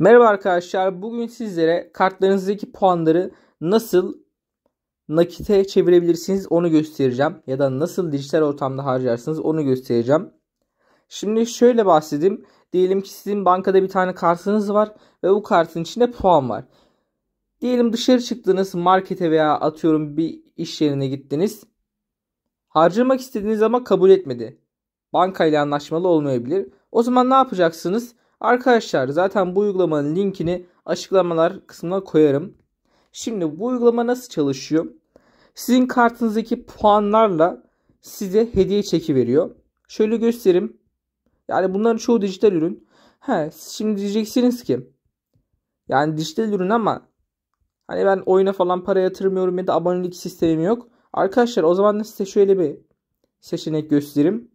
Merhaba arkadaşlar. Bugün sizlere kartlarınızdaki puanları nasıl nakite çevirebilirsiniz onu göstereceğim. Ya da nasıl dijital ortamda harcarsınız onu göstereceğim. Şimdi şöyle bahsedeyim. Diyelim ki sizin bankada bir tane kartınız var ve bu kartın içinde puan var. Diyelim dışarı çıktınız markete veya atıyorum bir iş yerine gittiniz. Harcamak istediğiniz ama kabul etmedi. Bankayla anlaşmalı olmayabilir. O zaman ne yapacaksınız? Arkadaşlar zaten bu uygulamanın linkini açıklamalar kısmına koyarım. Şimdi bu uygulama nasıl çalışıyor? Sizin kartınızdaki puanlarla size hediye çeki veriyor. Şöyle göstereyim. Yani bunların çoğu dijital ürün. He, şimdi diyeceksiniz ki yani dijital ürün ama hani ben oyuna falan para yatırmıyorum ya da abonelik sistemim yok. Arkadaşlar o zaman da size şöyle bir seçenek göstereyim.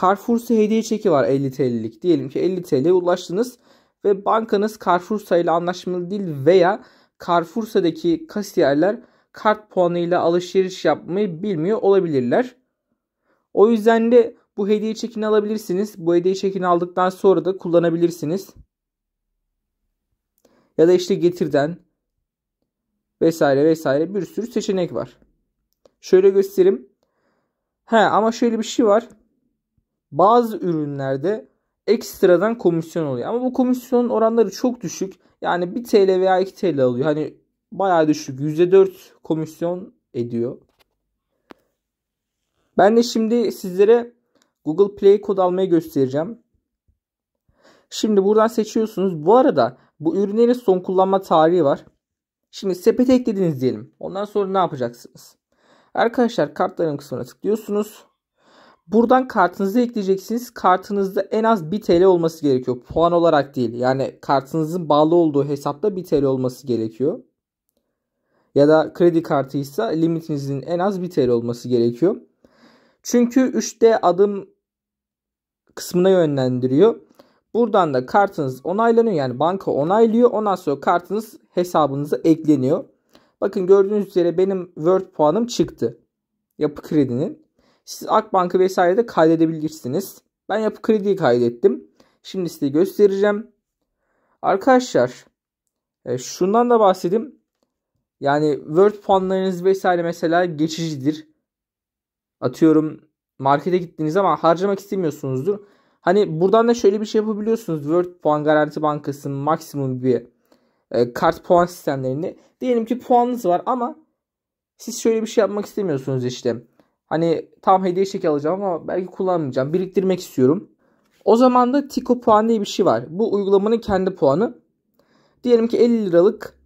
Carrefour'su hediye çeki var 50 TL'lik. Diyelim ki 50 TL'ye ulaştınız ve bankanız Carrefour'sa ile anlaşmalı değil veya Carrefour'sa'daki kasiyerler kart puanıyla alışveriş yapmayı bilmiyor olabilirler. O yüzden de bu hediye çekini alabilirsiniz. Bu hediye çekini aldıktan sonra da kullanabilirsiniz. Ya da işte getirden vesaire vesaire bir sürü seçenek var. Şöyle göstereyim. He ama şöyle bir şey var bazı ürünlerde ekstradan komisyon oluyor. Ama bu komisyon oranları çok düşük. Yani 1 TL veya 2 TL alıyor. Hani bayağı düşük. %4 komisyon ediyor. Ben de şimdi sizlere Google Play kod almayı göstereceğim. Şimdi buradan seçiyorsunuz. Bu arada bu ürünlerin son kullanma tarihi var. Şimdi sepete eklediniz diyelim. Ondan sonra ne yapacaksınız? Arkadaşlar kartların kısmına tıklıyorsunuz. Buradan kartınızı ekleyeceksiniz. Kartınızda en az 1 TL olması gerekiyor. Puan olarak değil. Yani kartınızın bağlı olduğu hesapta 1 TL olması gerekiyor. Ya da kredi kartıysa limitinizin en az 1 TL olması gerekiyor. Çünkü 3D adım kısmına yönlendiriyor. Buradan da kartınız onaylanıyor. Yani banka onaylıyor. Ondan sonra kartınız hesabınıza ekleniyor. Bakın gördüğünüz üzere benim Word puanım çıktı. Yapı kredinin. Siz Akbank'ı vesaire de kaydedebilirsiniz. Ben yapı krediyi kaydettim. Şimdi size göstereceğim. Arkadaşlar e, şundan da bahsedeyim. Yani Word puanlarınız vesaire mesela geçicidir. Atıyorum markete gittiniz ama harcamak istemiyorsunuzdur. Hani buradan da şöyle bir şey yapabiliyorsunuz. Word Puan Garanti Bankası'nın maksimum bir e, kart puan sistemlerini. Diyelim ki puanınız var ama siz şöyle bir şey yapmak istemiyorsunuz işte. Hani tam hediye şekil alacağım ama belki kullanmayacağım. Biriktirmek istiyorum. O zaman da Tiko puan diye bir şey var. Bu uygulamanın kendi puanı. Diyelim ki 50 liralık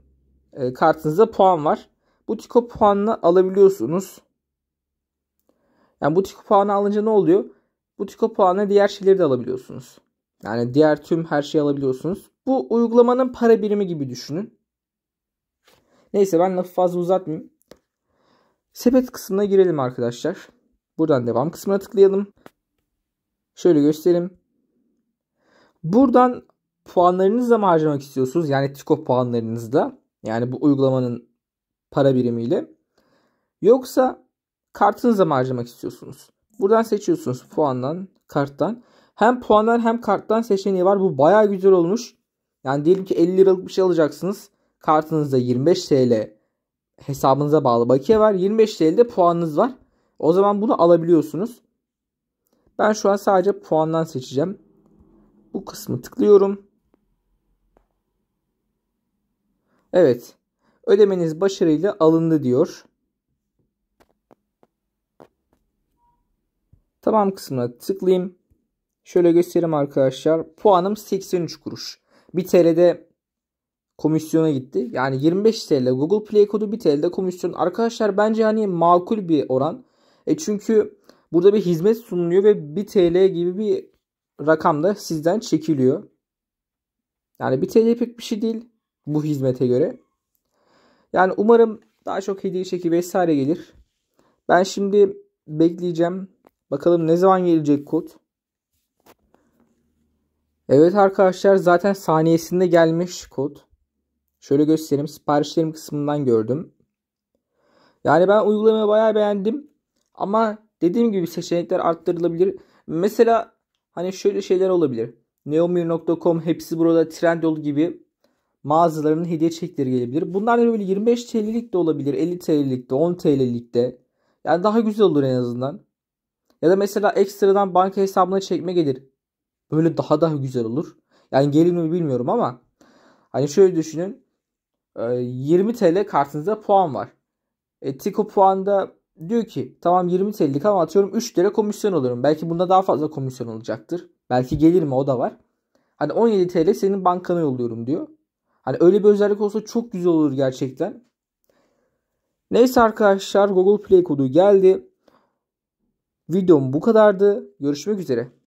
e, kartınızda puan var. Bu Tiko puanını alabiliyorsunuz. Yani bu Tiko puanı alınca ne oluyor? Bu Tiko puanı diğer şeyleri de alabiliyorsunuz. Yani diğer tüm her şeyi alabiliyorsunuz. Bu uygulamanın para birimi gibi düşünün. Neyse ben lafı fazla uzatmayayım. Sepet kısmına girelim arkadaşlar. Buradan devam kısmına tıklayalım. Şöyle göstereyim. Buradan puanlarınızla mı harcamak istiyorsunuz? Yani TİKO puanlarınızla. Yani bu uygulamanın para birimiyle. Yoksa kartınızla mı harcamak istiyorsunuz? Buradan seçiyorsunuz puandan, karttan. Hem puandan hem karttan seçeneği var. Bu baya güzel olmuş. Yani diyelim ki 50 liralık bir şey alacaksınız. Kartınızda 25 TL hesabınıza bağlı bakiye var. 25 TL'de puanınız var. O zaman bunu alabiliyorsunuz. Ben şu an sadece puandan seçeceğim. Bu kısmı tıklıyorum. Evet. Ödemeniz başarıyla alındı diyor. Tamam kısmına tıklayayım. Şöyle göstereyim arkadaşlar. Puanım 83 kuruş. 1 TL'de komisyona gitti. Yani 25 TL Google Play kodu 1 TL komisyon. Arkadaşlar bence hani makul bir oran. E çünkü burada bir hizmet sunuluyor ve 1 TL gibi bir rakam da sizden çekiliyor. Yani 1 TL pek bir şey değil bu hizmete göre. Yani umarım daha çok hediye çeki vesaire gelir. Ben şimdi bekleyeceğim. Bakalım ne zaman gelecek kod. Evet arkadaşlar zaten saniyesinde gelmiş kod. Şöyle göstereyim. Siparişlerim kısmından gördüm. Yani ben uygulamayı bayağı beğendim. Ama dediğim gibi seçenekler arttırılabilir. Mesela hani şöyle şeyler olabilir. Neomir.com, hepsi burada Trendyol gibi mağazalarının hediye çekleri gelebilir. Bunlar da böyle 25 TL'lik de olabilir. 50 TL'lik de 10 TL'lik de. Yani daha güzel olur en azından. Ya da mesela ekstradan banka hesabına çekme gelir. Böyle daha daha güzel olur. Yani gelir mi bilmiyorum ama hani şöyle düşünün. 20 ee, TL kartınızda puan var. E, Tiko puanda diyor ki tamam 20 TL'lik ama atıyorum 3 TL komisyon alıyorum. Belki bunda daha fazla komisyon olacaktır. Belki gelir mi o da var. Hani 17 TL senin bankana yolluyorum diyor. Hani öyle bir özellik olsa çok güzel olur gerçekten. Neyse arkadaşlar Google Play kodu geldi. Videom bu kadardı. Görüşmek üzere.